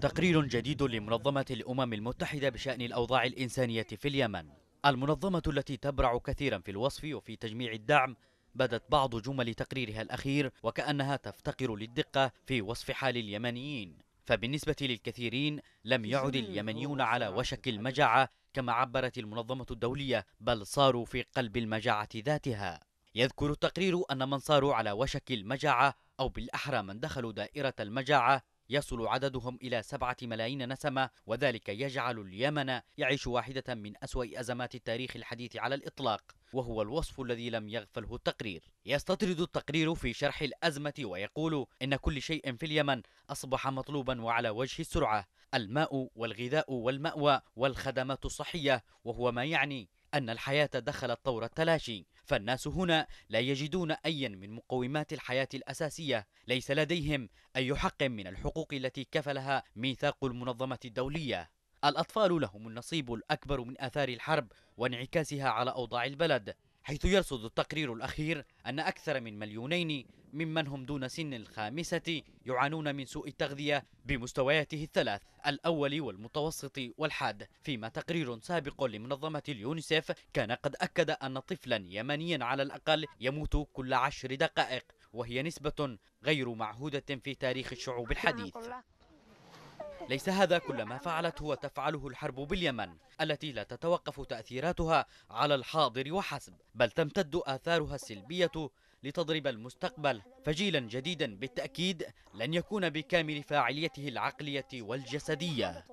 تقرير جديد لمنظمة الأمم المتحدة بشأن الأوضاع الإنسانية في اليمن المنظمة التي تبرع كثيرا في الوصف وفي تجميع الدعم بدت بعض جمل تقريرها الأخير وكأنها تفتقر للدقة في وصف حال اليمنيين فبالنسبة للكثيرين لم يعد اليمنيون على وشك المجاعة كما عبرت المنظمة الدولية بل صاروا في قلب المجاعة ذاتها يذكر التقرير أن من صاروا على وشك المجاعة أو بالأحرى من دخلوا دائرة المجاعة يصل عددهم إلى سبعة ملايين نسمة وذلك يجعل اليمن يعيش واحدة من أسوأ أزمات التاريخ الحديث على الإطلاق وهو الوصف الذي لم يغفله التقرير يستطرد التقرير في شرح الأزمة ويقول إن كل شيء في اليمن أصبح مطلوبا وعلى وجه السرعة الماء والغذاء والمأوى والخدمات الصحية وهو ما يعني أن الحياة دخلت طور التلاشي فالناس هنا لا يجدون أيا من مقومات الحياة الأساسية ليس لديهم أي حق من الحقوق التي كفلها ميثاق المنظمة الدولية الأطفال لهم النصيب الأكبر من آثار الحرب وانعكاسها على أوضاع البلد حيث يرصد التقرير الأخير أن أكثر من مليونين ممن هم دون سن الخامسة يعانون من سوء التغذية بمستوياته الثلاث الأول والمتوسط والحاد فيما تقرير سابق لمنظمة اليونيسف كان قد أكد أن طفلا يمنيا على الأقل يموت كل عشر دقائق وهي نسبة غير معهودة في تاريخ الشعوب الحديث ليس هذا كل ما فعلته وتفعله الحرب باليمن التي لا تتوقف تأثيراتها على الحاضر وحسب بل تمتد آثارها السلبية لتضرب المستقبل فجيلا جديدا بالتأكيد لن يكون بكامل فاعليته العقلية والجسدية